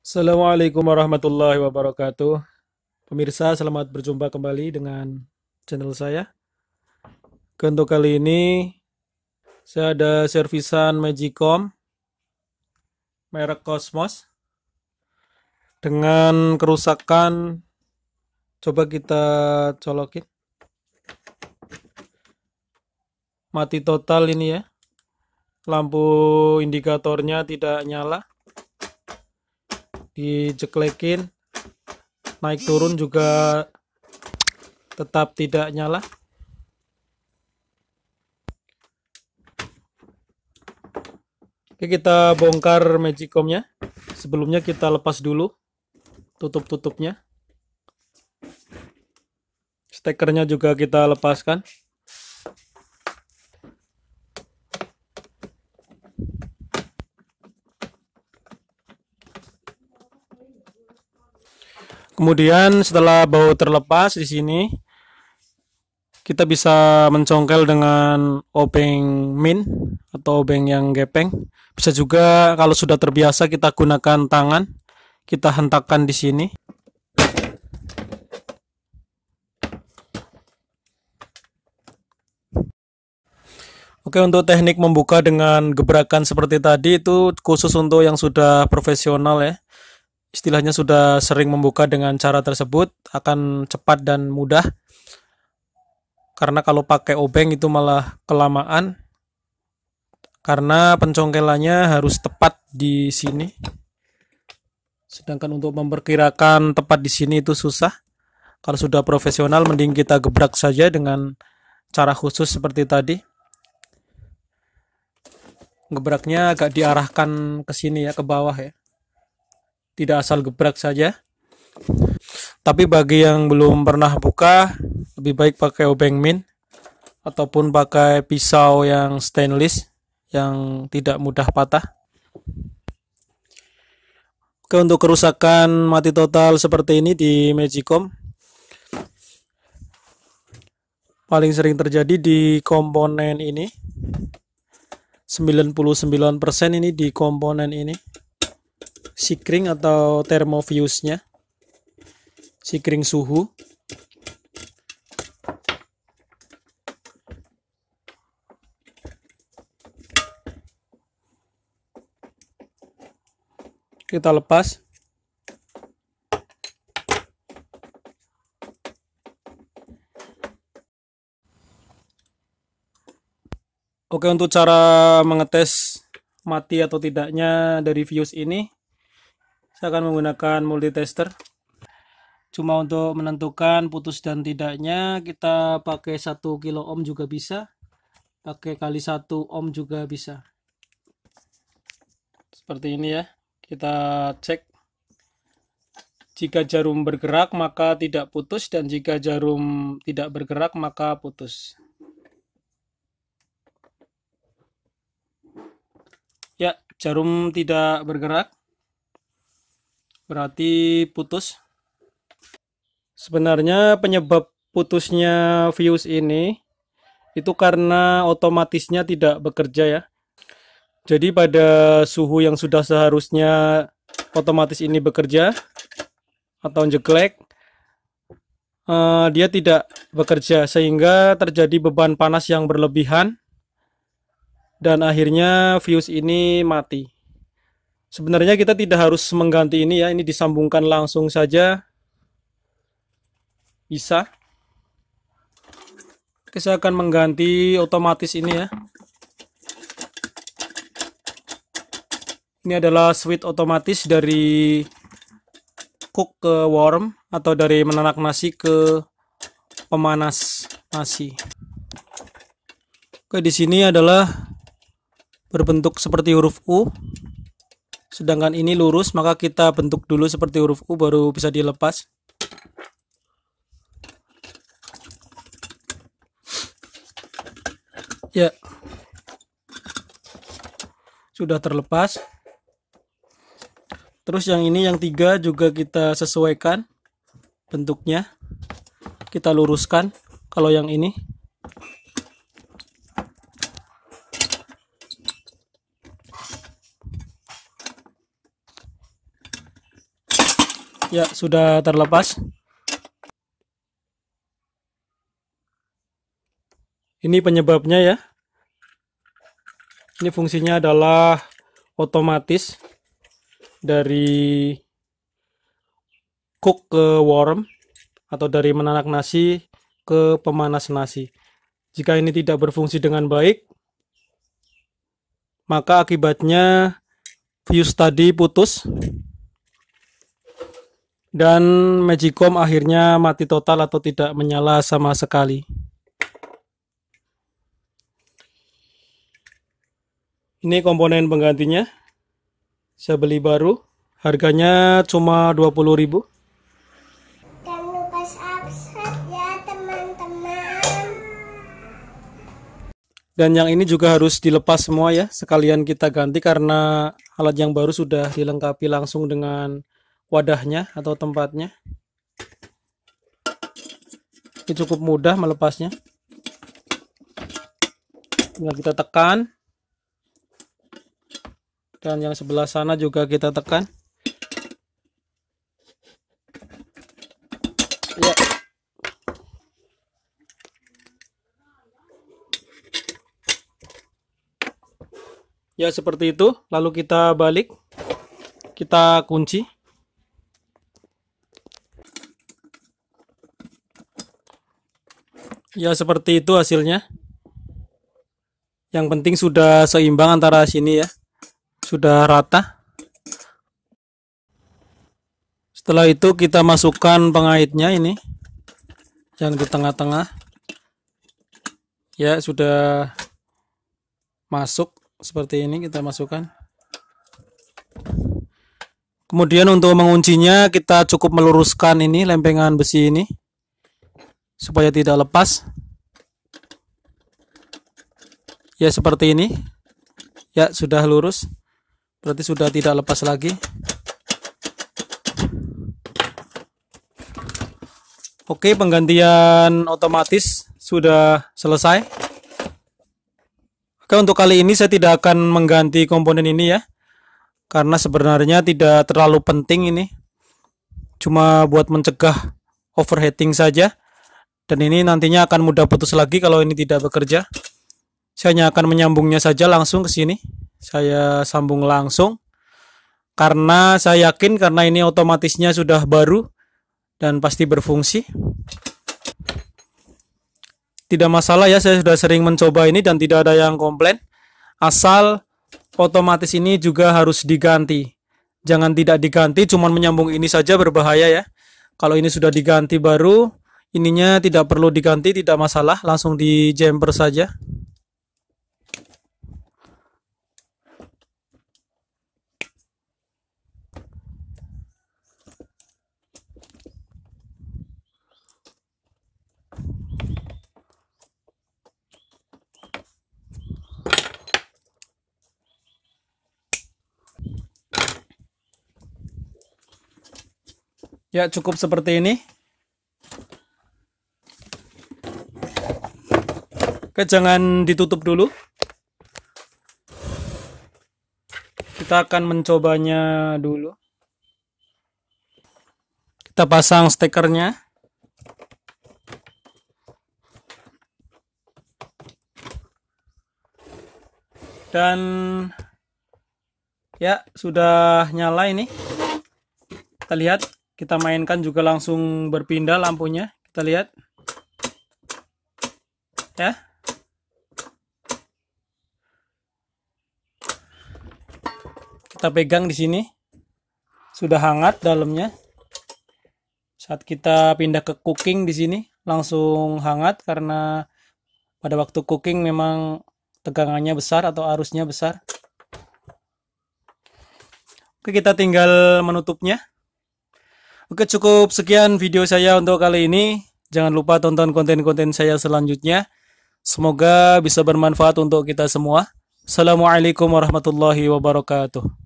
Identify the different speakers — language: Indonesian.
Speaker 1: Assalamualaikum warahmatullahi wabarakatuh. Pemirsa, selamat berjumpa kembali dengan channel saya. Untuk kali ini, saya ada servisan Magicom merek Cosmos dengan kerusakan coba kita colokin mati total ini ya lampu indikatornya tidak nyala dijeklekin naik turun juga tetap tidak nyala Oke kita bongkar magicomnya sebelumnya kita lepas dulu tutup-tutupnya stekernya juga kita lepaskan Kemudian setelah baut terlepas di sini kita bisa mencongkel dengan obeng min atau obeng yang gepeng. Bisa juga kalau sudah terbiasa kita gunakan tangan, kita hentakkan di sini. Oke untuk teknik membuka dengan gebrakan seperti tadi itu khusus untuk yang sudah profesional ya istilahnya sudah sering membuka dengan cara tersebut akan cepat dan mudah karena kalau pakai obeng itu malah kelamaan karena pencongkelannya harus tepat di sini sedangkan untuk memperkirakan tepat di sini itu susah kalau sudah profesional mending kita gebrak saja dengan cara khusus seperti tadi gebraknya agak diarahkan ke sini ya ke bawah ya tidak asal gebrak saja. Tapi bagi yang belum pernah buka, lebih baik pakai obeng min ataupun pakai pisau yang stainless yang tidak mudah patah. Oke, untuk kerusakan mati total seperti ini di Magicom paling sering terjadi di komponen ini 99% ini di komponen ini sikring atau termofuse-nya. sikring suhu kita lepas Oke untuk cara mengetes mati atau tidaknya dari fuse ini saya akan menggunakan multitester cuma untuk menentukan putus dan tidaknya kita pakai 1 kilo ohm juga bisa pakai kali 1 ohm juga bisa seperti ini ya kita cek jika jarum bergerak maka tidak putus dan jika jarum tidak bergerak maka putus ya jarum tidak bergerak berarti putus sebenarnya penyebab putusnya fuse ini itu karena otomatisnya tidak bekerja ya jadi pada suhu yang sudah seharusnya otomatis ini bekerja atau jeglek eh, dia tidak bekerja sehingga terjadi beban panas yang berlebihan dan akhirnya fuse ini mati Sebenarnya kita tidak harus mengganti ini ya, ini disambungkan langsung saja. Bisa. Oke, saya akan mengganti otomatis ini ya. Ini adalah switch otomatis dari cook ke warm atau dari menanak nasi ke pemanas nasi. Oke, di sini adalah berbentuk seperti huruf U sedangkan ini lurus maka kita bentuk dulu seperti huruf U baru bisa dilepas ya sudah terlepas terus yang ini yang tiga juga kita sesuaikan bentuknya kita luruskan kalau yang ini Ya, sudah terlepas. Ini penyebabnya ya. Ini fungsinya adalah otomatis dari cook ke warm atau dari menanak nasi ke pemanas nasi. Jika ini tidak berfungsi dengan baik, maka akibatnya fuse tadi putus dan Magicom akhirnya mati total atau tidak menyala sama sekali. Ini komponen penggantinya. Saya beli baru. Harganya cuma rp ribu. lupa subscribe ya teman-teman. Dan yang ini juga harus dilepas semua ya. Sekalian kita ganti karena alat yang baru sudah dilengkapi langsung dengan wadahnya atau tempatnya ini cukup mudah melepasnya tinggal kita tekan dan yang sebelah sana juga kita tekan ya. ya seperti itu lalu kita balik kita kunci Ya seperti itu hasilnya. Yang penting sudah seimbang antara sini ya. Sudah rata. Setelah itu kita masukkan pengaitnya ini. Yang di tengah-tengah. Ya sudah masuk seperti ini kita masukkan. Kemudian untuk menguncinya kita cukup meluruskan ini lempengan besi ini supaya tidak lepas ya seperti ini ya sudah lurus berarti sudah tidak lepas lagi oke penggantian otomatis sudah selesai oke untuk kali ini saya tidak akan mengganti komponen ini ya karena sebenarnya tidak terlalu penting ini cuma buat mencegah overheating saja dan ini nantinya akan mudah putus lagi kalau ini tidak bekerja saya hanya akan menyambungnya saja langsung ke sini saya sambung langsung karena saya yakin karena ini otomatisnya sudah baru dan pasti berfungsi tidak masalah ya saya sudah sering mencoba ini dan tidak ada yang komplain asal otomatis ini juga harus diganti jangan tidak diganti cuman menyambung ini saja berbahaya ya kalau ini sudah diganti baru ininya tidak perlu diganti tidak masalah langsung di jumper saja Ya cukup seperti ini Oke, jangan ditutup dulu. Kita akan mencobanya dulu. Kita pasang stekernya. Dan ya, sudah nyala ini. Kita lihat, kita mainkan juga langsung berpindah lampunya. Kita lihat. Ya. kita pegang di sini sudah hangat dalamnya saat kita pindah ke cooking di sini langsung hangat karena pada waktu cooking memang tegangannya besar atau arusnya besar Oke kita tinggal menutupnya Oke cukup sekian video saya untuk kali ini Jangan lupa tonton konten-konten saya selanjutnya Semoga bisa bermanfaat untuk kita semua. Assalamualaikum warahmatullahi wabarakatuh.